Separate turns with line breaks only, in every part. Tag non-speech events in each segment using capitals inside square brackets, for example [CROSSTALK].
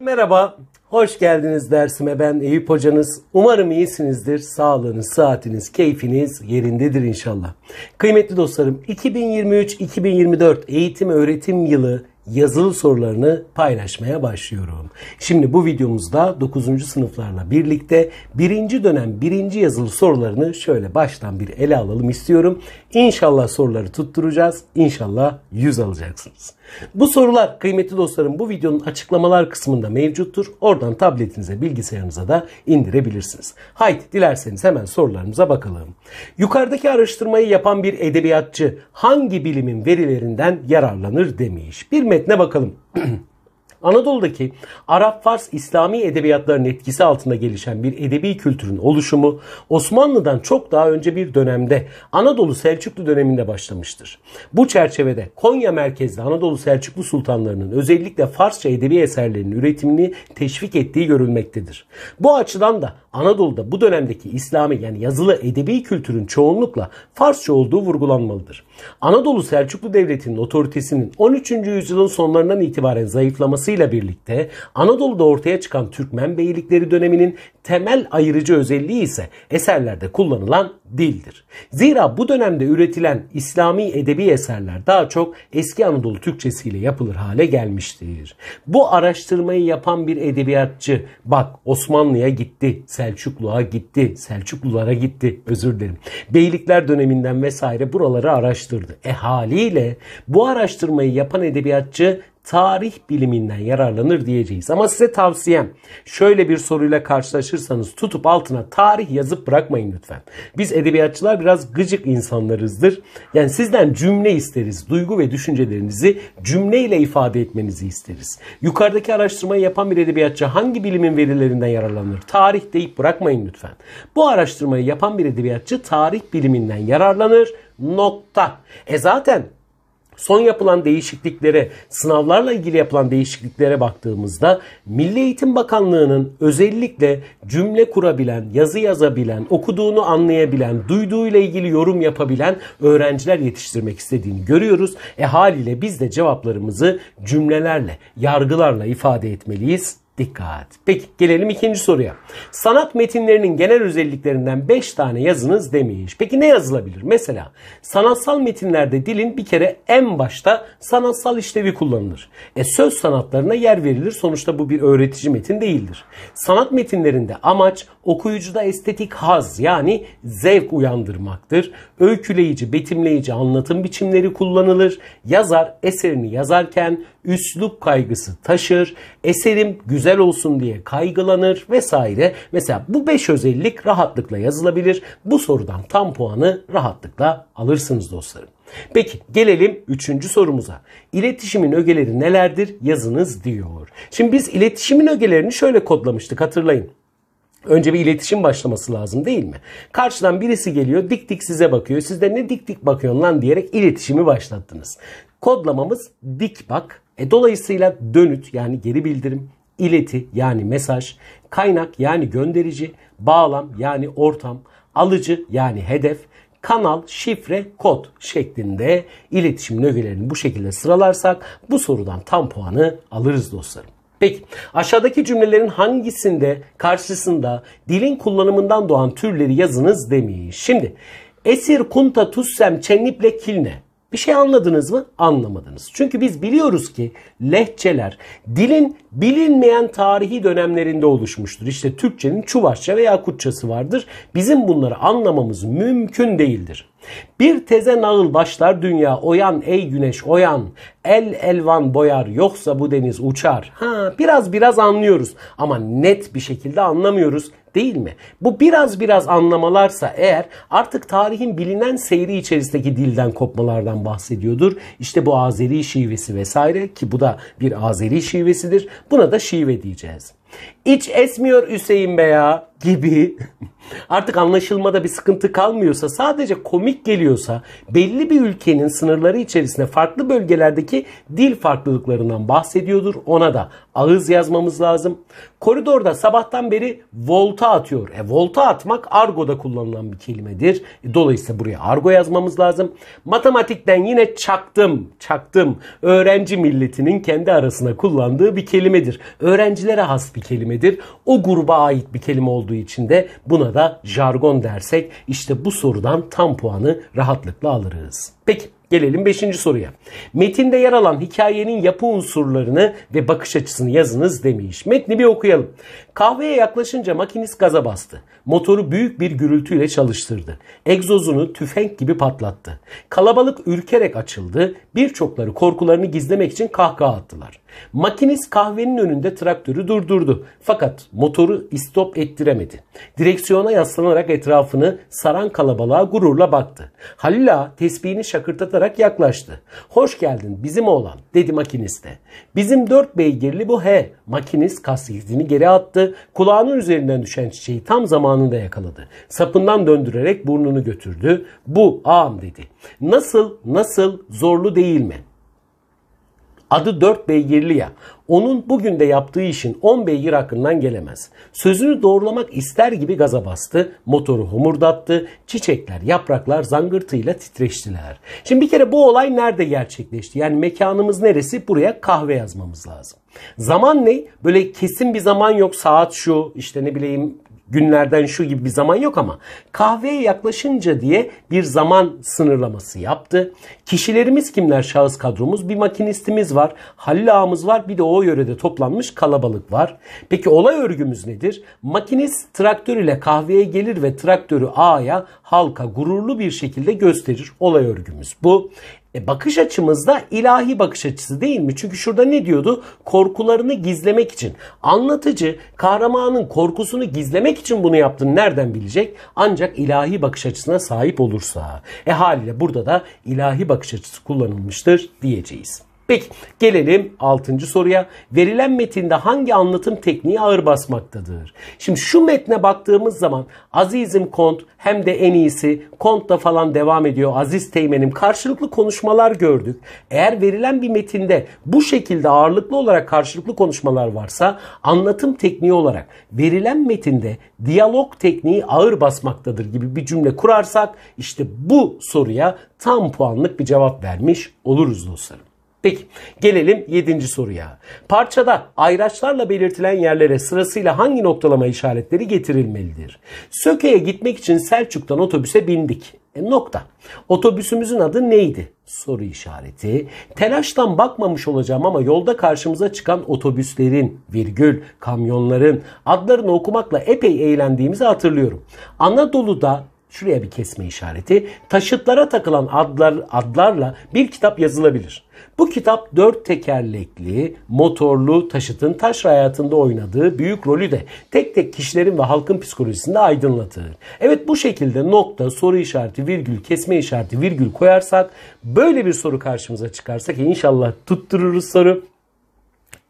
Merhaba, hoş geldiniz dersime. Ben Eyüp Hocanız. Umarım iyisinizdir. Sağlığınız, saatiniz, keyfiniz yerindedir inşallah. Kıymetli dostlarım, 2023-2024 eğitim öğretim yılı yazılı sorularını paylaşmaya başlıyorum. Şimdi bu videomuzda 9. sınıflarla birlikte birinci dönem birinci yazılı sorularını şöyle baştan bir ele alalım istiyorum. İnşallah soruları tutturacağız. İnşallah yüz alacaksınız. Bu sorular kıymetli dostlarım bu videonun açıklamalar kısmında mevcuttur. Oradan tabletinize, bilgisayarınıza da indirebilirsiniz. Haydi dilerseniz hemen sorularımıza bakalım. Yukarıdaki araştırmayı yapan bir edebiyatçı hangi bilimin verilerinden yararlanır demiş. Bir metne bakalım. [CLEARS THROAT] Anadolu'daki Arap-Fars İslami edebiyatların etkisi altında gelişen bir edebi kültürün oluşumu Osmanlı'dan çok daha önce bir dönemde Anadolu Selçuklu döneminde başlamıştır. Bu çerçevede Konya merkezli Anadolu Selçuklu sultanlarının özellikle Farsça edebi eserlerinin üretimini teşvik ettiği görülmektedir. Bu açıdan da Anadolu'da bu dönemdeki İslami yani yazılı edebi kültürün çoğunlukla Farsça olduğu vurgulanmalıdır. Anadolu Selçuklu Devleti'nin otoritesinin 13. yüzyılın sonlarından itibaren zayıflaması olmasıyla birlikte Anadolu'da ortaya çıkan Türkmen beylikleri döneminin temel ayırıcı özelliği ise eserlerde kullanılan dildir. Zira bu dönemde üretilen İslami edebi eserler daha çok eski Anadolu Türkçesiyle yapılır hale gelmiştir. Bu araştırmayı yapan bir edebiyatçı bak Osmanlı'ya gitti, Selçuklu'a gitti, Selçuklulara gitti özür dilerim. Beylikler döneminden vesaire buraları araştırdı. E haliyle bu araştırmayı yapan edebiyatçı tarih biliminden yararlanır diyeceğiz. Ama size tavsiyem şöyle bir soruyla karşılaşırsanız tutup altına tarih yazıp bırakmayın lütfen. Biz edebiyatçılar biraz gıcık insanlarızdır. Yani sizden cümle isteriz. Duygu ve düşüncelerinizi cümleyle ifade etmenizi isteriz. Yukarıdaki araştırmayı yapan bir edebiyatçı hangi bilimin verilerinden yararlanır? Tarih deyip bırakmayın lütfen. Bu araştırmayı yapan bir edebiyatçı tarih biliminden yararlanır. Nokta. E zaten son yapılan değişikliklere, sınavlarla ilgili yapılan değişikliklere baktığımızda Milli Eğitim Bakanlığı'nın özellikle cümle kurabilen, yazı yazabilen, okuduğunu anlayabilen, duyduğuyla ilgili yorum yapabilen öğrenciler yetiştirmek istediğini görüyoruz. E haliyle biz de cevaplarımızı cümlelerle, yargılarla ifade etmeliyiz Dikkat. Peki gelelim ikinci soruya. Sanat metinlerinin genel özelliklerinden 5 tane yazınız demiş. Peki ne yazılabilir? Mesela sanatsal metinlerde dilin bir kere en başta sanatsal işlevi kullanılır. E söz sanatlarına yer verilir. Sonuçta bu bir öğretici metin değildir. Sanat metinlerinde amaç okuyucuda estetik haz yani zevk uyandırmaktır. Öyküleyici, betimleyici anlatım biçimleri kullanılır. Yazar eserini yazarken üslup kaygısı taşır. Eserim güzel güzel olsun diye kaygılanır vesaire. Mesela bu 5 özellik rahatlıkla yazılabilir. Bu sorudan tam puanı rahatlıkla alırsınız dostlarım. Peki gelelim üçüncü sorumuza. İletişimin ögeleri nelerdir yazınız diyor. Şimdi biz iletişimin ögelerini şöyle kodlamıştık hatırlayın. Önce bir iletişim başlaması lazım değil mi? Karşıdan birisi geliyor dik dik size bakıyor. Siz de ne dik dik bakıyorsun lan diyerek iletişimi başlattınız. Kodlamamız dik bak. E, dolayısıyla dönüt yani geri bildirim ileti yani mesaj, kaynak yani gönderici, bağlam yani ortam, alıcı yani hedef, kanal, şifre, kod şeklinde iletişim nöbelerini bu şekilde sıralarsak bu sorudan tam puanı alırız dostlarım. Peki aşağıdaki cümlelerin hangisinde karşısında dilin kullanımından doğan türleri yazınız demiş. Şimdi esir kunta tussem çenniple kilne. Bir şey anladınız mı? Anlamadınız. Çünkü biz biliyoruz ki lehçeler dilin bilinmeyen tarihi dönemlerinde oluşmuştur. İşte Türkçenin Çuvaşça veya kutçası vardır. Bizim bunları anlamamız mümkün değildir. Bir teze nağıl başlar dünya oyan ey güneş oyan el elvan boyar yoksa bu deniz uçar. Ha biraz biraz anlıyoruz ama net bir şekilde anlamıyoruz. Değil mi? Bu biraz biraz anlamalarsa eğer artık tarihin bilinen seyri içerisindeki dilden kopmalardan bahsediyordur. İşte bu Azeri şivesi vesaire ki bu da bir Azeri şivesidir. Buna da şive diyeceğiz. İç esmiyor Hüseyin Bey ya gibi [LAUGHS] artık anlaşılmada bir sıkıntı kalmıyorsa sadece komik geliyorsa belli bir ülkenin sınırları içerisinde farklı bölgelerdeki dil farklılıklarından bahsediyordur. Ona da Ağız yazmamız lazım. Koridorda sabahtan beri volta atıyor. E, volta atmak argoda kullanılan bir kelimedir. E, dolayısıyla buraya argo yazmamız lazım. Matematikten yine çaktım, çaktım. Öğrenci milletinin kendi arasına kullandığı bir kelimedir. Öğrencilere has bir kelimedir. O gruba ait bir kelime olduğu için de buna da jargon dersek işte bu sorudan tam puanı rahatlıkla alırız. Peki Gelelim 5. soruya. Metinde yer alan hikayenin yapı unsurlarını ve bakış açısını yazınız demiş. Metni bir okuyalım. Kahveye yaklaşınca makinist gaza bastı. Motoru büyük bir gürültüyle çalıştırdı. Egzozunu tüfenk gibi patlattı. Kalabalık ürkerek açıldı. Birçokları korkularını gizlemek için kahkaha attılar. Makinist kahvenin önünde traktörü durdurdu. Fakat motoru istop ettiremedi. Direksiyona yaslanarak etrafını saran kalabalığa gururla baktı. Halil Ağa tesbihini şakırtatarak yaklaştı. Hoş geldin bizim oğlan dedi makiniste. Bizim dört beygirli bu he. Makinist kasketini geri attı. Kulağının üzerinden düşen çiçeği tam zamanında yakaladı. Sapından döndürerek burnunu götürdü. Bu ağam dedi. Nasıl nasıl zorlu değil mi?'' Adı 4 beygirli ya. Onun bugün de yaptığı işin 10 beygir hakkından gelemez. Sözünü doğrulamak ister gibi gaza bastı, motoru homurdattı, çiçekler, yapraklar zangırtıyla titreştiler. Şimdi bir kere bu olay nerede gerçekleşti? Yani mekanımız neresi? Buraya kahve yazmamız lazım. Zaman ne? Böyle kesin bir zaman yok. Saat şu, işte ne bileyim günlerden şu gibi bir zaman yok ama kahveye yaklaşınca diye bir zaman sınırlaması yaptı. Kişilerimiz kimler şahıs kadromuz? Bir makinistimiz var, Halil ağamız var, bir de o yörede toplanmış kalabalık var. Peki olay örgümüz nedir? Makinist traktör ile kahveye gelir ve traktörü ağaya, halka gururlu bir şekilde gösterir. Olay örgümüz bu. E bakış açımızda ilahi bakış açısı değil mi? Çünkü şurada ne diyordu? Korkularını gizlemek için. Anlatıcı kahramanın korkusunu gizlemek için bunu yaptığını nereden bilecek? Ancak ilahi bakış açısına sahip olursa. E haliyle burada da ilahi bakış açısı kullanılmıştır diyeceğiz. Peki gelelim 6. soruya. Verilen metinde hangi anlatım tekniği ağır basmaktadır? Şimdi şu metne baktığımız zaman Azizim Kont hem de en iyisi kont da falan devam ediyor. Aziz Teğmen'im karşılıklı konuşmalar gördük. Eğer verilen bir metinde bu şekilde ağırlıklı olarak karşılıklı konuşmalar varsa anlatım tekniği olarak verilen metinde diyalog tekniği ağır basmaktadır gibi bir cümle kurarsak işte bu soruya tam puanlık bir cevap vermiş oluruz dostlarım. Peki gelelim 7. soruya. Parçada ayraçlarla belirtilen yerlere sırasıyla hangi noktalama işaretleri getirilmelidir? Söke'ye gitmek için Selçuk'tan otobüse bindik. E, nokta. Otobüsümüzün adı neydi? Soru işareti. Telaştan bakmamış olacağım ama yolda karşımıza çıkan otobüslerin, virgül, kamyonların adlarını okumakla epey eğlendiğimizi hatırlıyorum. Anadolu'da Şuraya bir kesme işareti. Taşıtlara takılan adlar, adlarla bir kitap yazılabilir. Bu kitap dört tekerlekli, motorlu taşıtın taş hayatında oynadığı büyük rolü de tek tek kişilerin ve halkın psikolojisinde aydınlatır. Evet bu şekilde nokta, soru işareti, virgül, kesme işareti, virgül koyarsak böyle bir soru karşımıza çıkarsa ki inşallah tuttururuz soru.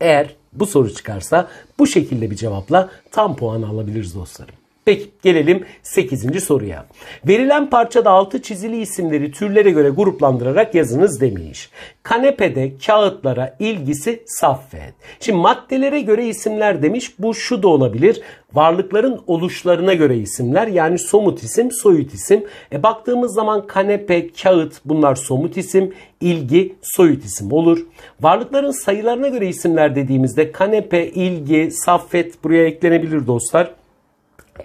Eğer bu soru çıkarsa bu şekilde bir cevapla tam puan alabiliriz dostlarım. Peki gelelim 8. soruya. Verilen parçada altı çizili isimleri türlere göre gruplandırarak yazınız demiş. Kanepede kağıtlara ilgisi Saffet. Şimdi maddelere göre isimler demiş. Bu şu da olabilir. Varlıkların oluşlarına göre isimler yani somut isim, soyut isim. E baktığımız zaman kanepe, kağıt bunlar somut isim, ilgi soyut isim olur. Varlıkların sayılarına göre isimler dediğimizde kanepe, ilgi, saffet buraya eklenebilir dostlar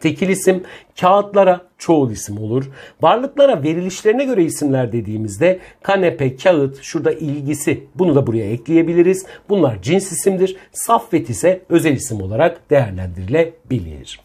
tekil isim, kağıtlara çoğul isim olur. Varlıklara verilişlerine göre isimler dediğimizde kanepe, kağıt, şurada ilgisi bunu da buraya ekleyebiliriz. Bunlar cins isimdir. Saffet ise özel isim olarak değerlendirilebilir.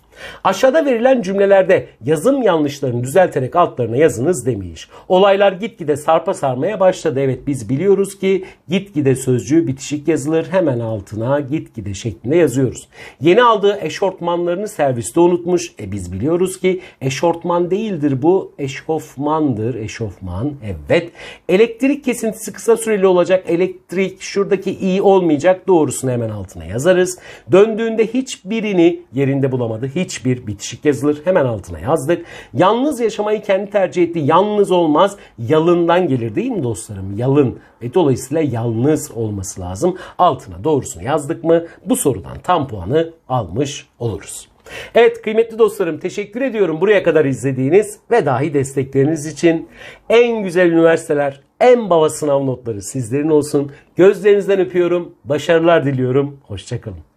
Aşağıda verilen cümlelerde yazım yanlışlarını düzelterek altlarına yazınız demiş. Olaylar gitgide sarpa sarmaya başladı. Evet biz biliyoruz ki gitgide sözcüğü bitişik yazılır. Hemen altına gitgide şeklinde yazıyoruz. Yeni aldığı eşortmanlarını serviste unutmuş. E biz biliyoruz ki eşortman değildir bu eşofmandır. Eşofman evet. Elektrik kesintisi kısa süreli olacak. Elektrik şuradaki iyi olmayacak. Doğrusunu hemen altına yazarız. Döndüğünde hiçbirini yerinde bulamadı. Hiç Hiçbir bitişik yazılır. Hemen altına yazdık. Yalnız yaşamayı kendi tercih etti. Yalnız olmaz. Yalından gelir değil mi dostlarım? Yalın. E, dolayısıyla yalnız olması lazım. Altına doğrusunu yazdık mı bu sorudan tam puanı almış oluruz. Evet kıymetli dostlarım teşekkür ediyorum buraya kadar izlediğiniz ve dahi destekleriniz için. En güzel üniversiteler, en baba sınav notları sizlerin olsun. Gözlerinizden öpüyorum, başarılar diliyorum. Hoşçakalın.